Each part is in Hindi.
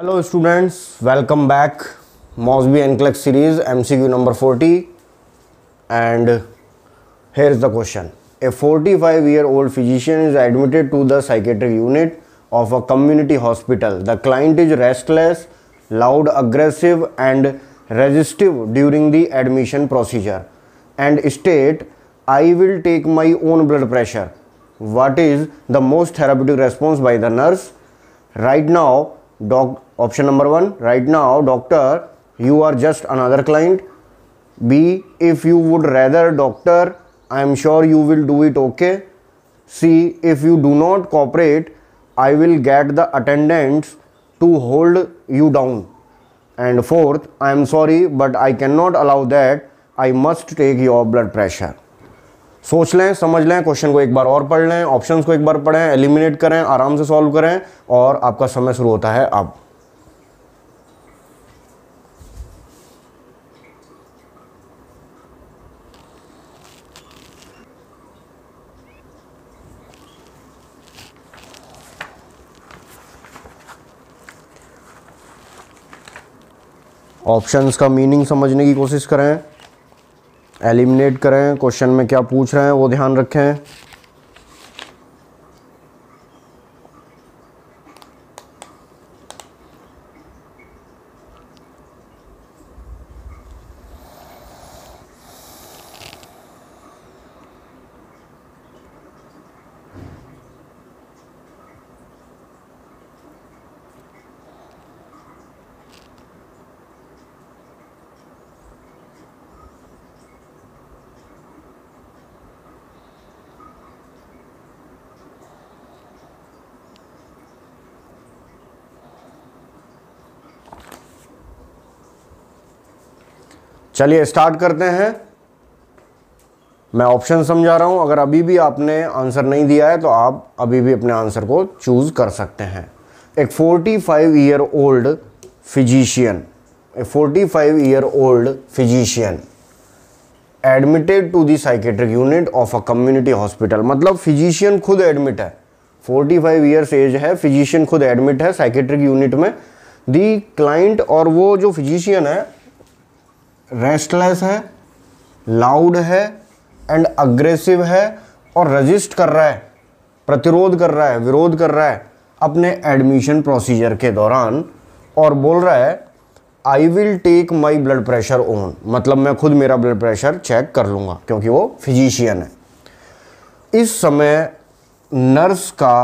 Hello students, welcome back. Mosby NCLEX series MCQ number 40 and here is the question. A 45 year old physician is admitted to the psychiatric unit of a community hospital. The client is restless, loud, aggressive and resistive during the admission procedure and state I will take my own blood pressure. What is the most therapeutic response by the nurse? Right now doc option number 1 right now doctor you are just another client b if you would rather doctor i am sure you will do it okay c if you do not cooperate i will get the attendants to hold you down and fourth i am sorry but i cannot allow that i must take your blood pressure सोच लें समझ लें क्वेश्चन को एक बार और पढ़ लें ऑप्शंस को एक बार पढ़ें एलिमिनेट करें आराम से सॉल्व करें और आपका समय शुरू होता है अब ऑप्शंस का मीनिंग समझने की कोशिश करें एलिमिनेट करें क्वेश्चन में क्या पूछ रहे हैं वो ध्यान रखें चलिए स्टार्ट करते हैं मैं ऑप्शन समझा रहा हूँ अगर अभी भी आपने आंसर नहीं दिया है तो आप अभी भी अपने आंसर को चूज़ कर सकते हैं एक 45 year old physician a 45 year old physician admitted to the psychiatric unit of a community hospital मतलब फिजिशियन खुद एडमिट है 45 फाइव ईयर्स एज है फिजिशियन खुद एडमिट है साइकेट्रिक यूनिट में दी क्लाइंट और वो जो फिजिशियन है रेस्टलेस है लाउड है एंड अग्रेसिव है और रजिस्ट कर रहा है प्रतिरोध कर रहा है विरोध कर रहा है अपने एडमिशन प्रोसीजर के दौरान और बोल रहा है I will take my blood pressure own मतलब मैं खुद मेरा ब्लड प्रेशर चेक कर लूँगा क्योंकि वो फिजिशियन है इस समय नर्स का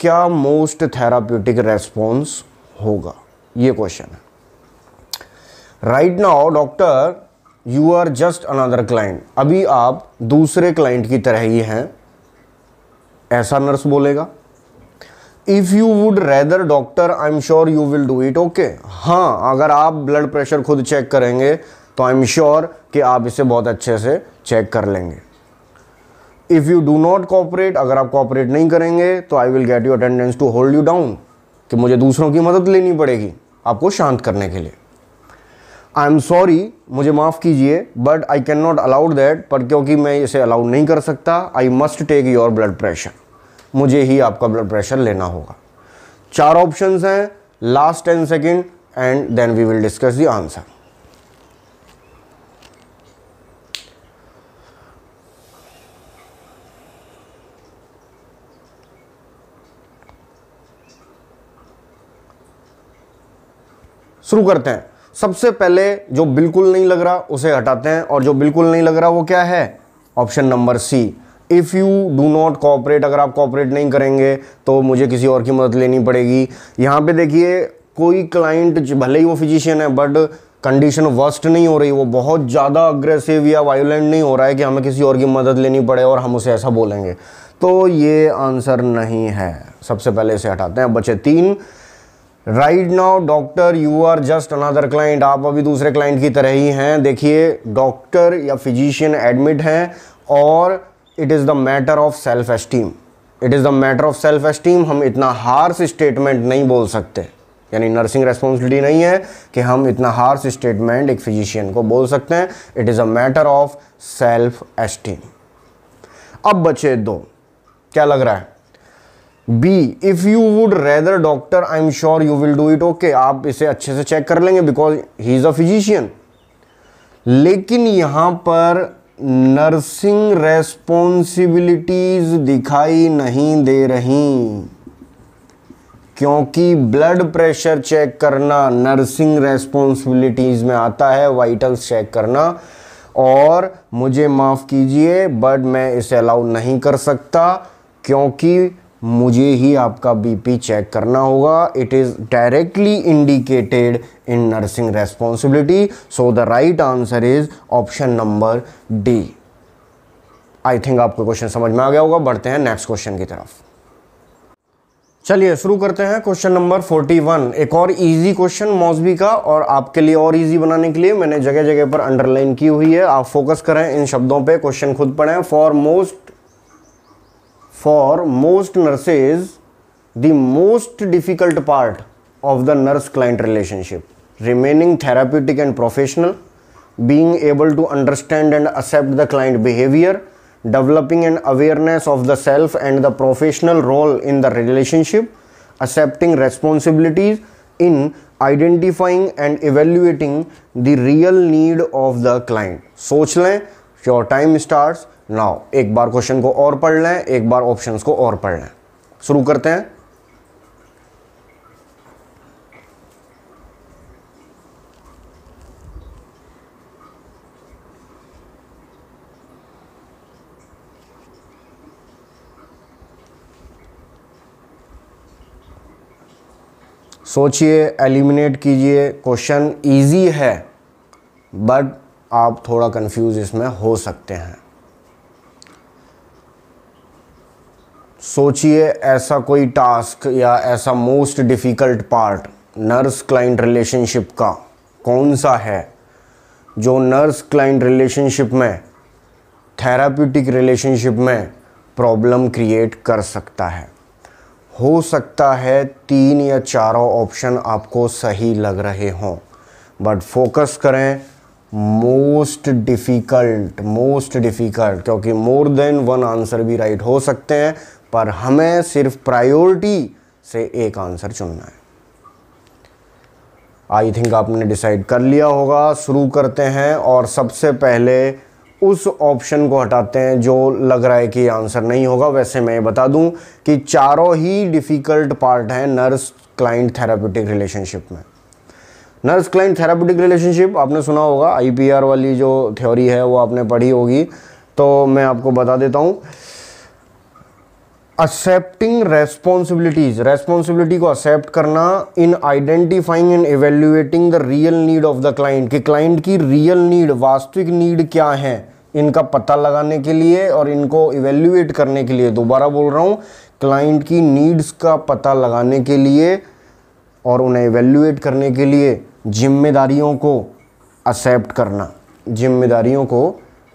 क्या मोस्ट थेरापटिक रेस्पॉन्स होगा ये क्वेश्चन है right now doctor you are just another client अभी आप दूसरे क्लाइंट की तरह ही हैं ऐसा नर्स बोलेगा if you would rather doctor I am sure you will do it okay हाँ अगर आप ब्लड प्रेशर खुद चेक करेंगे तो आई एम श्योर कि आप इसे बहुत अच्छे से चेक कर लेंगे if you do not cooperate अगर आप कॉपरेट नहीं करेंगे तो I will get you attendants to hold you down कि मुझे दूसरों की मदद लेनी पड़ेगी आपको शांत करने के लिए आई एम सॉरी मुझे माफ़ कीजिए but I can not allowed that पर क्योंकि मैं इसे अलाउड नहीं कर सकता I must take your blood pressure मुझे ही आपका ब्लड प्रेशर लेना होगा चार ऑप्शंस हैं last ten second and then we will discuss the answer शुरू करते हैं सबसे पहले जो बिल्कुल नहीं लग रहा उसे हटाते हैं और जो बिल्कुल नहीं लग रहा वो क्या है option number C if you do not cooperate अगर आप कॉपरेट नहीं करेंगे तो मुझे किसी और की मदद लेनी पड़ेगी यहाँ पे देखिए कोई क्लाइंट भले ही वो फिजिशियन है बट कंडीशन वर्स्ट नहीं हो रही वो बहुत ज़्यादा अग्रेसिव या violent नहीं हो रहा है कि हमें किसी और की मदद लेनी पड़े और हम उसे ऐसा बोलेंगे तो ये आंसर नहीं है सबसे पहले इसे हटाते हैं बचे तीन right now doctor you are just another client आप अभी दूसरे क्लाइंट की तरह ही हैं देखिए डॉक्टर या फिजिशियन एडमिट हैं और it is the matter of self esteem it is the matter of self esteem हम इतना हार्स स्टेटमेंट नहीं बोल सकते यानी नर्सिंग रेस्पॉन्सिबिलिटी नहीं है कि हम इतना हार्स स्टेटमेंट एक फिजिशियन को बोल सकते हैं it is a matter of self esteem अब बचे दो क्या लग रहा है B if you would rather doctor I am sure you will do it okay आप इसे अच्छे से चेक कर लेंगे because he is a physician लेकिन यहां पर नर्सिंग रेस्पॉन्सिबिलिटीज दिखाई नहीं दे रही क्योंकि ब्लड प्रेशर चेक करना नर्सिंग रेस्पॉन्सिबिलिटीज में आता है वाइटल्स चेक करना और मुझे माफ़ कीजिए बट मैं इसे अलाउ नहीं कर सकता क्योंकि मुझे ही आपका बीपी चेक करना होगा it is directly indicated in nursing responsibility so the right answer is option number D I think आपको क्वेश्चन समझ में आ गया होगा बढ़ते हैं नेक्स्ट क्वेश्चन की तरफ चलिए शुरू करते हैं क्वेश्चन नंबर 41 एक और इजी क्वेश्चन मौसबी का और आपके लिए और इजी बनाने के लिए मैंने जगह जगह पर अंडरलाइन की हुई है आप फोकस करें इन शब्दों पे क्वेश्चन खुद पढ़ें for most for most nurses the most difficult part of the nurse client relationship remaining therapeutic and professional being able to understand and accept the client behavior developing an awareness of the self and the professional role in the relationship accepting responsibilities in identifying and evaluating the real need of the client सोच लें योर टाइम स्टार्ट नाउ एक बार क्वेश्चन को और पढ़ लें एक बार ऑप्शंस को और पढ़ लें शुरू करते हैं सोचिए एलिमिनेट कीजिए क्वेश्चन इजी है बट आप थोड़ा कंफ्यूज इसमें हो सकते हैं सोचिए ऐसा कोई टास्क या ऐसा most difficult part nurse client relationship का कौन सा है जो नर्स क्लाइंट रिलेशनशिप में थेराप्यूटिक रिलेशनशिप में प्रॉब्लम क्रिएट कर सकता है हो सकता है तीन या चारों ऑप्शन आपको सही लग रहे हों बट फोकस करें मोस्ट डिफ़िकल्ट मोस्ट डिफ़िकल्ट क्योंकि मोर देन वन आंसर भी राइट हो सकते हैं पर हमें सिर्फ प्रायोरिटी से एक आंसर चुनना है आई थिंक आपने डिसाइड कर लिया होगा शुरू करते हैं और सबसे पहले उस ऑप्शन को हटाते हैं जो लग रहा है कि आंसर नहीं होगा वैसे मैं बता दूं कि चारों ही डिफ़िकल्ट पार्ट हैं नर्स क्लाइंट थेरापेटिक रिलेशनशिप में नर्स क्लाइंट थेरापेटिक रिलेशनशिप आपने सुना होगा आईपीआर वाली जो थ्योरी है वो आपने पढ़ी होगी तो मैं आपको बता देता हूँ एक्सेप्टिंग रेस्पॉन्सिबिलिटीज रेस्पॉन्सिबिलिटी को एक्सेप्ट करना इन identifying and evaluating the real need of the client कि क्लाइंट की रियल नीड वास्तविक नीड क्या है इनका पता लगाने के लिए और इनको इवेल्यूएट करने के लिए दोबारा बोल रहा हूँ क्लाइंट की नीड्स का पता लगाने के लिए और उन्हें एवेल्यूएट करने के लिए जिम्मेदारियों को एक्सेप्ट करना जिम्मेदारियों को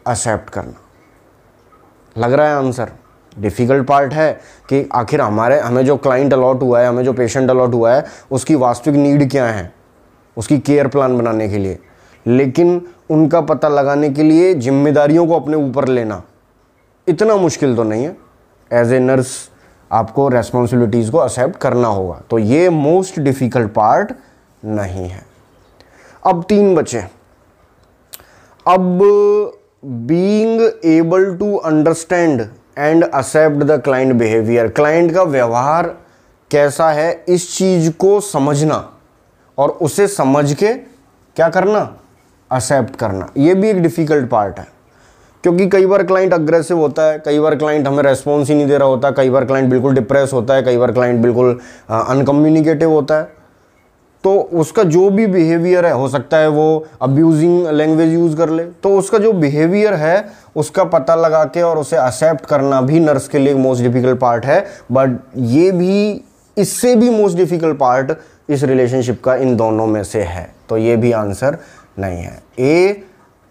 एक्सेप्ट करना लग रहा है आंसर डिफ़िकल्ट पार्ट है कि आखिर हमारे हमें जो क्लाइंट अलॉट हुआ है हमें जो पेशेंट अलॉट हुआ है उसकी वास्तविक नीड क्या है उसकी केयर प्लान बनाने के लिए लेकिन उनका पता लगाने के लिए जिम्मेदारियों को अपने ऊपर लेना इतना मुश्किल तो नहीं है एज ए नर्स आपको रेस्पॉन्सिबिलिटीज़ को एक्सेप्ट करना होगा तो ये मोस्ट डिफ़िकल्ट पार्ट नहीं है अब तीन बचे अब being able to understand and accept the client behaviour client का व्यवहार कैसा है इस चीज़ को समझना और उसे समझ के क्या करना एक्सेप्ट करना ये भी एक डिफ़िकल्ट पार्ट है क्योंकि कई बार क्लाइंट अग्रेसिव होता है कई बार क्लाइंट हमें रेस्पॉन्स ही नहीं दे रहा होता कई बार क्लाइंट बिल्कुल डिप्रेस होता है कई बार क्लाइंट बिल्कुल अनकम्युनिकेटिव होता है तो उसका जो भी बिहेवियर है हो सकता है वो अब्यूजिंग लैंग्वेज यूज़ कर ले तो उसका जो बिहेवियर है उसका पता लगा के और उसे एक्सेप्ट करना भी नर्स के लिए मोस्ट डिफ़िकल्ट पार्ट है बट ये भी इससे भी मोस्ट डिफ़िकल्ट पार्ट इस रिलेशनशिप का इन दोनों में से है तो ये भी आंसर नहीं है ए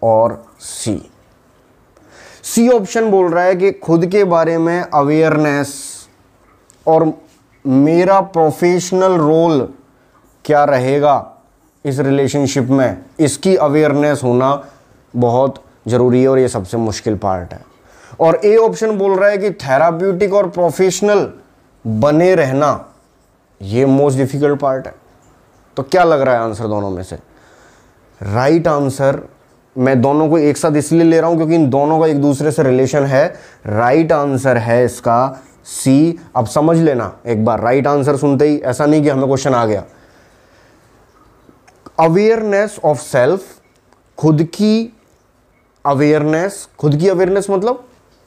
और सी सी ऑप्शन बोल रहा है कि खुद के बारे में अवेयरनेस और मेरा प्रोफेशनल रोल क्या रहेगा इस रिलेशनशिप में इसकी अवेयरनेस होना बहुत ज़रूरी है और ये सबसे मुश्किल पार्ट है और ए ऑप्शन बोल रहा है कि थेराप्यूटिक और प्रोफेशनल बने रहना ये मोस्ट डिफ़िकल्ट पार्ट है तो क्या लग रहा है आंसर दोनों में से राइट right आंसर मैं दोनों को एक साथ इसलिए ले रहा हूं क्योंकि इन दोनों का एक दूसरे से रिलेशन है राइट आंसर है इसका सी अब समझ लेना एक बार राइट आंसर सुनते ही ऐसा नहीं कि हमें क्वेश्चन आ गया अवेयरनेस ऑफ सेल्फ खुद की अवेयरनेस खुद की अवेयरनेस मतलब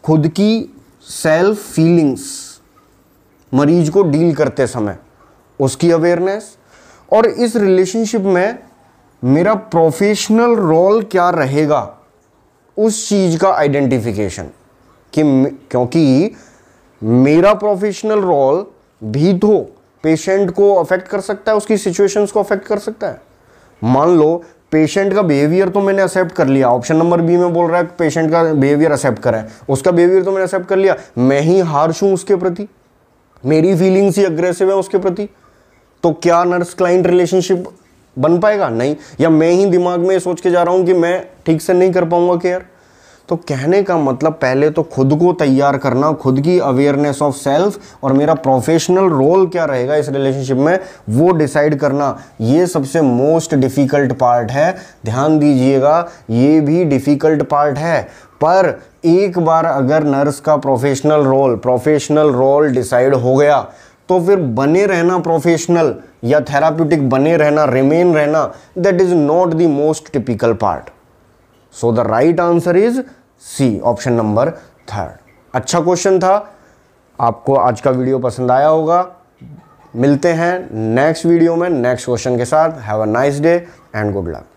खुद की सेल्फ फीलिंग्स मरीज को डील करते समय उसकी अवेयरनेस और इस रिलेशनशिप में मेरा प्रोफेशनल रोल क्या रहेगा उस चीज़ का आइडेंटिफिकेशन कि क्योंकि मेरा प्रोफेशनल रोल भी तो पेशेंट को अफेक्ट कर सकता है उसकी सिचुएशंस को अफेक्ट कर सकता है मान लो पेशेंट का बिहेवियर तो मैंने एक्सेप्ट कर लिया ऑप्शन नंबर बी में बोल रहा है पेशेंट का बिहेवियर एक्सेप्ट करा है उसका बिहेवियर तो मैंने एक्सेप्ट कर लिया मैं ही हार्श हूँ उसके प्रति मेरी फीलिंग्स ही अग्रेसिव है उसके प्रति तो क्या नर्स क्लाइंट रिलेशनशिप बन पाएगा नहीं या मैं ही दिमाग में सोच के जा रहा हूं कि मैं ठीक से नहीं कर पाऊंगा केयर तो कहने का मतलब पहले तो खुद को तैयार करना खुद की अवेयरनेस ऑफ सेल्फ और मेरा प्रोफेशनल रोल क्या रहेगा इस रिलेशनशिप में वो डिसाइड करना ये सबसे मोस्ट डिफ़िकल्ट पार्ट है ध्यान दीजिएगा ये भी डिफ़िकल्ट पार्ट है पर एक बार अगर नर्स का professional role professional role decide हो गया तो फिर बने रहना प्रोफेशनल या थेराप्यूटिक बने रहना रिमेन रहना that is not the most typical part so the right answer is C option number third अच्छा क्वेश्चन था आपको आज का वीडियो पसंद आया होगा मिलते हैं नेक्स्ट वीडियो में नेक्स्ट क्वेश्चन के साथ have a nice day and good luck